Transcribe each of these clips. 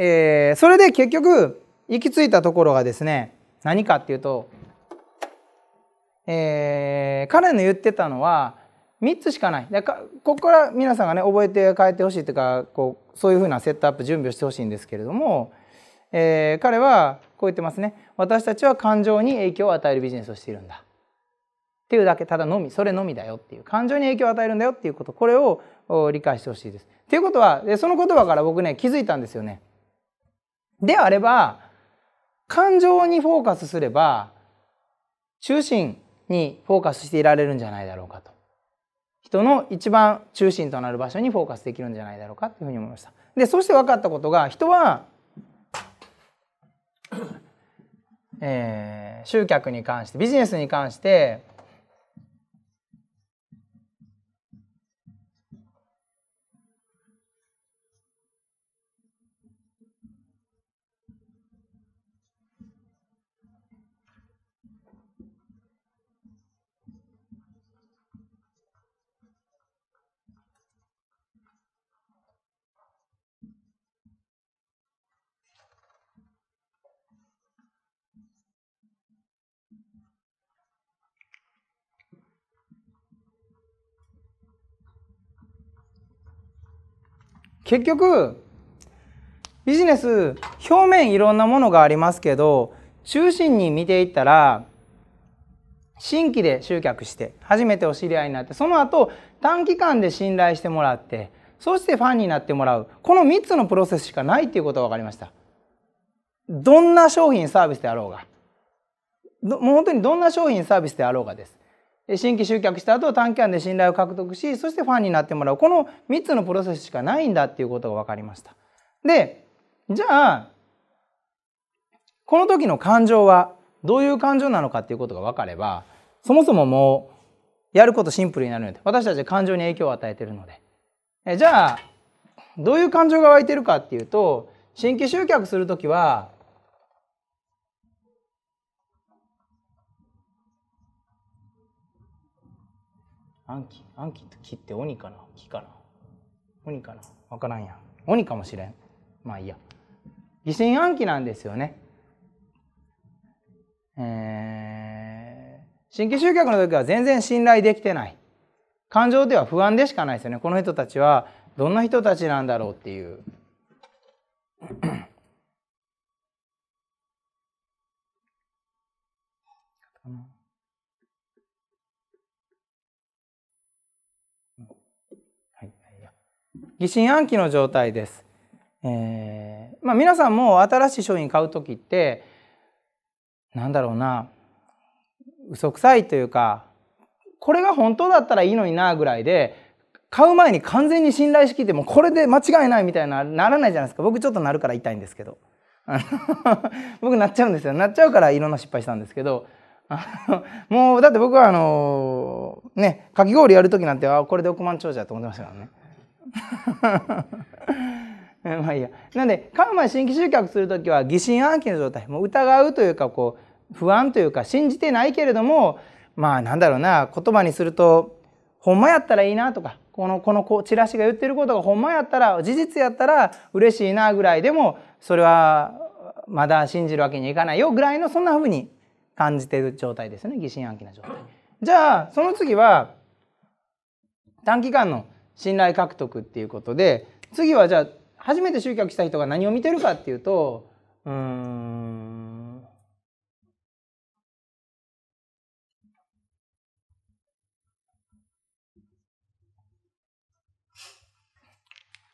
えー、それで結局行き着いたところがですね何かっていうと、えー、彼の言ってたのは3つしかないでここから皆さんがね覚えて帰ってほしいというかこうそういうふうなセットアップ準備をしてほしいんですけれども、えー、彼はこう言ってますね私たちは感情に影響を与えるビジネスをしているんだっていうだけただのみそれのみだよっていう感情に影響を与えるんだよっていうことこれを理解してほしいです。ということはその言葉から僕ね気づいたんですよね。であれば感情にフォーカスすれば中心にフォーカスしていられるんじゃないだろうかと人の一番中心となる場所にフォーカスできるんじゃないだろうかというふうに思いました。でそして分かったことが人は、えー、集客に関してビジネスに関して結局ビジネス表面いろんなものがありますけど中心に見ていったら新規で集客して初めてお知り合いになってその後短期間で信頼してもらってそしてファンになってもらうこの3つのプロセスしかないっていうことが分かりましたどんな商品サービスであろうがもう本当にどんな商品サービスであろうがです新規集客した後短期間で信頼を獲得しそしてファンになってもらうこの3つのプロセスしかないんだっていうことが分かりました。でじゃあこの時の感情はどういう感情なのかっていうことが分かればそもそももうやることシンプルになるので私たちは感情に影響を与えてるのでえじゃあどういう感情が湧いてるかっていうと新規集客する時は暗記暗記と木って鬼かな木かな鬼かな分からんや鬼かもしれんまあいいや疑心暗鬼なんですよねえー、新規集客の時は全然信頼できてない感情では不安でしかないですよねこの人たちはどんな人たちなんだろうっていう 疑心暗鬼の状態です。えー、まあ、皆さんも新しい商品買う時ってなんだろうな嘘くさいというかこれが本当だったらいいのになぐらいで買う前に完全に信頼しきってもうこれで間違いないみたいなならないじゃないですか僕ちょっとなるから痛いんですけど 僕なっちゃうんですよなっちゃうからいろんな失敗したんですけど もうだって僕はあのー、ねかき氷やる時なんてあこれで億万長者と思ってましたからね。まあいいや。なんで、カーマ新規集客する時は疑心暗鬼の状態、もう疑うというか、こう、不安というか、信じてないけれども、まあなんだろうな、言葉にすると、ほんまやったらいいなとか、この、このチラシが言ってることがほんまやったら、事実やったら嬉しいなぐらいでも、それはまだ信じるわけにいかないよぐらいの、そんな風に感じてる状態ですね。疑心暗鬼な状態。じゃあ、その次は、短期間の信頼獲得っていうことで次はじゃあ初めて集客した人が何を見てるかっていうとうん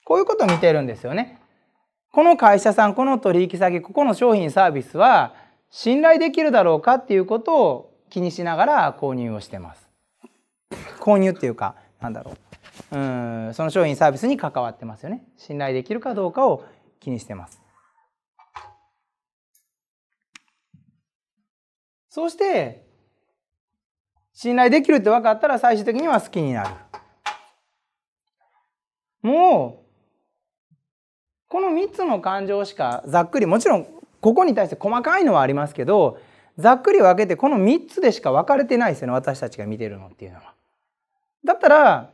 こういうこと見てるんですよね。この会社さんこの取引先ここの商品サービスは信頼できるだろうかっていうことを気にしながら購入をしてます。購入っていうかなんだろううんその商品サービスに関わってますよね信頼できるかどうかを気にしてますそして信頼できるって分かったら最終的には好きになるもうこの3つの感情しかざっくりもちろんここに対して細かいのはありますけどざっくり分けてこの3つでしか分かれてないですよね私たちが見てるのっていうのは。だったら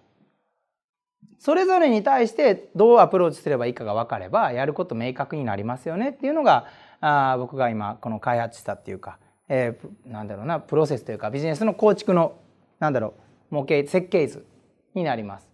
それぞれに対してどうアプローチすればいいかが分かればやること明確になりますよねっていうのがあ僕が今この開発したっていうか、えー、なんだろうなプロセスというかビジネスの構築のなんだろう模型設計図になります。